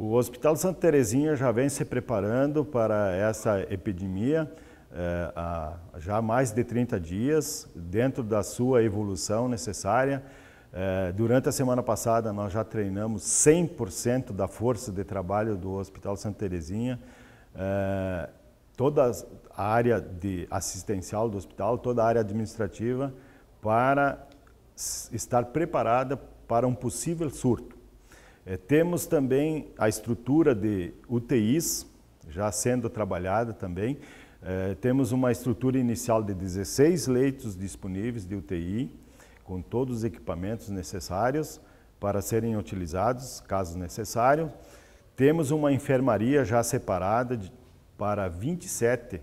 O Hospital Santa Terezinha já vem se preparando para essa epidemia eh, há já mais de 30 dias, dentro da sua evolução necessária. Eh, durante a semana passada, nós já treinamos 100% da força de trabalho do Hospital Santa Terezinha. Eh, toda a área de assistencial do hospital, toda a área administrativa, para estar preparada para um possível surto. É, temos também a estrutura de UTIs, já sendo trabalhada também. É, temos uma estrutura inicial de 16 leitos disponíveis de UTI, com todos os equipamentos necessários para serem utilizados, caso necessário. Temos uma enfermaria já separada de, para 27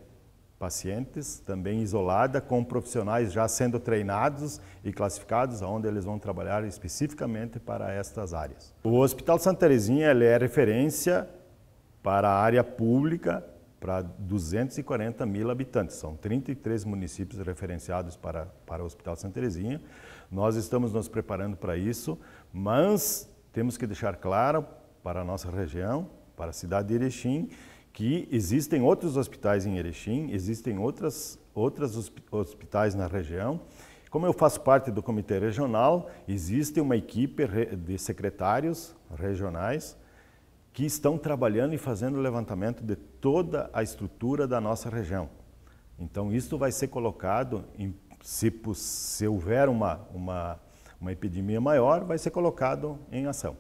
pacientes, também isolada, com profissionais já sendo treinados e classificados, onde eles vão trabalhar especificamente para estas áreas. O Hospital Santa Terezinha ele é referência para a área pública para 240 mil habitantes. São 33 municípios referenciados para, para o Hospital Santa Terezinha. Nós estamos nos preparando para isso, mas temos que deixar claro para a nossa região, para a cidade de Erechim, que existem outros hospitais em Erechim, existem outras, outras hospitais na região. Como eu faço parte do comitê regional, existe uma equipe de secretários regionais que estão trabalhando e fazendo o levantamento de toda a estrutura da nossa região. Então, isso vai ser colocado, em, se, se houver uma, uma, uma epidemia maior, vai ser colocado em ação.